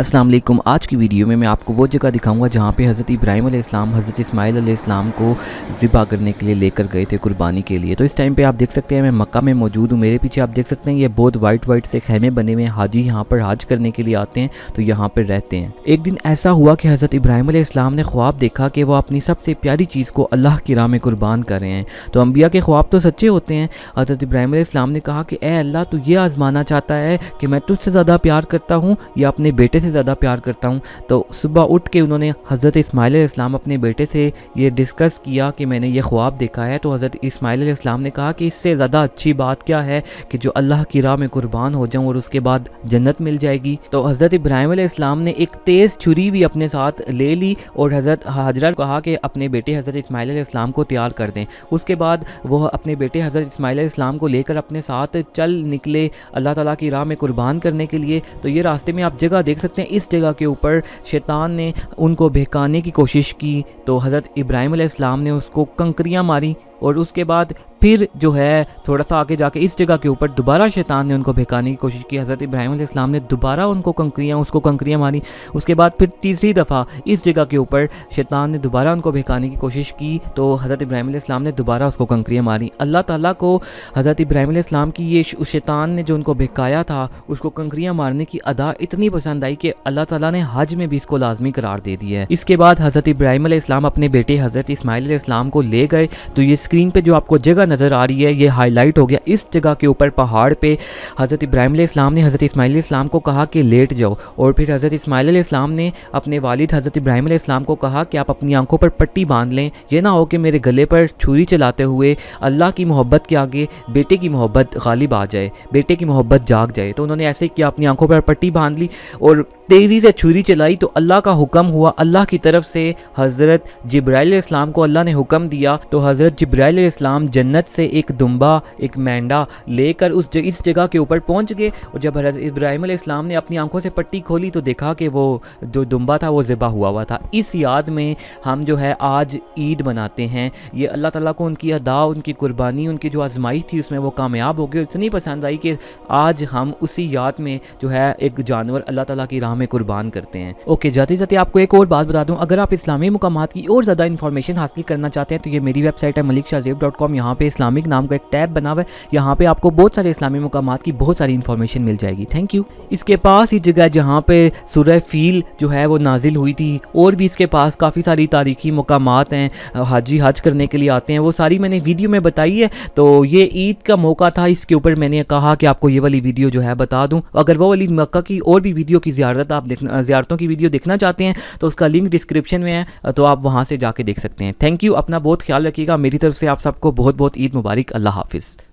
अस्सलाम वालेकुम आज की वीडियो में मैं आपको वो जगह दिखाऊंगा जहाँ पे हज़रत इब्राहिम इस्लाम हज़रत इस्माइल इस्लाम को ज़िबा करने के लिए लेकर गए थे कुर्बानी के लिए तो इस टाइम पे आप देख सकते हैं मैं मक्का में मौजूद हूँ मेरे पीछे आप देख सकते हैं ये बहुत वाइट वाइट से खैमे बने हुए हैं हाजी यहाँ पर हाज करने के लिए आते हैं तो यहाँ पर रहते हैं एक दिन ऐसा हुआ कि हज़रत इब्राहिम इस्लाम ने ख्वाब देखा कि वो अपनी सबसे प्यारी चीज़ को अल्लाह की राह में कुर्बान कर रहे हैं तो अम्बिया के ख्वाब तो सच्चे होते हैं हज़रत इब्राहिम इस्लाम ने कहा कि ए अल्लाह तो ये आज़माना चाहता है कि मैं तुझसे ज़्यादा प्यार करता हूँ या अपने बेटे से ज़्यादा प्यार करता हूँ तो सुबह उठ के उन्होंने हज़रत इसमाइल इस्लाम अपने बेटे से ये डिस्कस किया कि मैंने ये ख्वाब देखा है तो हज़रत इसमाइल इस्लाम ने कहा कि इससे ज़्यादा अच्छी बात क्या है कि जो अल्लाह की राह में कुर्बान हो जाऊँ और उसके बाद जन्नत मिल जाएगी तो हज़रत इब्राहिम इस्लाम ने एक तेज़ छुरी भी अपने साथ ले ली और हज़रत हज़रत कहा कि अपने बेटे हज़रत इसमाइल इस्लाम को तैयार कर दें उसके बाद वह अपने बेटे हज़रत इसमाइल इस्लाम को लेकर अपने साथ चल निकले अल्लाह तला की राह में कुर्बान करने के लिए तो ये रास्ते में आप जगह देख सकते सकते हैं इस जगह के ऊपर शैतान ने उनको बहकाने की कोशिश की तो हज़रत इब्राहिम ने उसको कंकरियाँ मारी और उसके बाद फिर जो है थोड़ा सा आगे जाके इस जगह के ऊपर दोबारा शैतान ने उनको भड़काने की कोशिश की हज़रत इब्राहिम इस्लाम ने दोबारा उनको कंकरियाँ उसको कंकरियाँ मारी उसके बाद फिर तीसरी दफ़ा इस जगह के ऊपर शैतान ने दोबारा उनको भड़काने की कोशिश की तो हज़रत इब्राहिम इस्लाम ने दोबारा उसको कंकरियाँ मारी अल्लाह ताली को हज़रत इब्राहिम इस्लाम की ये शैतान ने जो उनको भेकाया था उसको कंकरियाँ मारने की अदा इतनी पसंद आई कि अल्लाह ताली ने हज में भी इसको लाजमी करार दे दिया है इसके बाद हज़रत इब्राहिम इस्लाम अपने बेटे हज़रत इसमाइल इस्लाम को ले गए तो इस स्क्रीन पे जो आपको जगह नज़र आ रही है ये हाईलाइट हो गया इस जगह के ऊपर पहाड़ पे हज़रत इब्राहिम इस्लाम ने हज़रत इसमाइल इस्लाम को कहा कि लेट जाओ और फिर हज़रत इसमाइल इस्लाम ने अपने वालिद हज़रत इब्राहिम इस्लाम को कहा कि आप अपनी आंखों पर पट्टी बांध लें यह ना हो कि मेरे गले पर छुरी चलाते हुए अल्लाह की मोहब्बत के आगे बेटे की मोहब्बत गालिब आ जाए बेटे की मोहब्बत जाग जाए तो उन्होंने ऐसे किया अपनी आंखों पर पट्टी बांध ली और तेज़ी से छुरी चलाई तो अल्लाह का हुक्म हुआ अल्लाह की तरफ से हज़रत जब्राइल इस्लाम को अल्लाह ने हुक्म दिया तो हज़रत जब्राइल इस्लाम जन्नत से एक दुम्बा एक मैंडा लेकर उस जग, इस जगह के ऊपर पहुंच गए और जब हजरत इब्राहिम ने अपनी आंखों से पट्टी खोली तो देखा कि वो जो दुम्बा था वो ज़िबा हुआ हुआ था इस याद में हम जो है आज ईद मनाते हैं ये अल्लाह ताला को उनकी अदा उनकी कुर्बानी उनकी जो आजमाइश थी उसमें वो कामयाब हो गए इतनी पसंद आई कि आज हम उसी याद में जो है एक जानवर अल्लाह ताला की राह में कुर्बान करते हैं ओके जाते जाते आपको एक और बात बता दूँ अगर आप इस्लामी मकाम की और ज़्यादा इन्फॉर्मेशन हासिल करना चाहते हैं तो ये मेरी वेबसाइट है मलिक मलिक शाहजेब डॉट कॉम यहाँ पर इस्लामिक नाम का एक टैब बना हुआ है यहाँ पर आपको बहुत सारे इस्लामी मकाम की बहुत सारी इन्फॉर्मेशन मिल जाएगी थैंक यू इसके पास ही जगह जहाँ पर सुरह फील जो है वो नाजिल हुई थी और भी इसके पास काफ़ी सारी तारीखी मकाम हैं हाजी हज करने के लिए आते हैं वो सारी मैंने वीडियो में बताई है तो ये ईद का मौका था इसके ऊपर मैंने कहा कि आपको ये वाली वीडियो जो है बता दूँ अगर वो वाली मक्का की और भी वीडियो की ज्यारत आप देखना ज्यारतों की वीडियो देखना चाहते हैं तो उसका लिंक डिस्क्रिप्शन में है तो आप वहाँ से जाके देख सकते हैं थैंक यू अपना बहुत ख्याल रखिएगा मेरी तरफ तरफ से आप सबको बहुत बहुत ईद मुबारक अल्लाह हाफिज़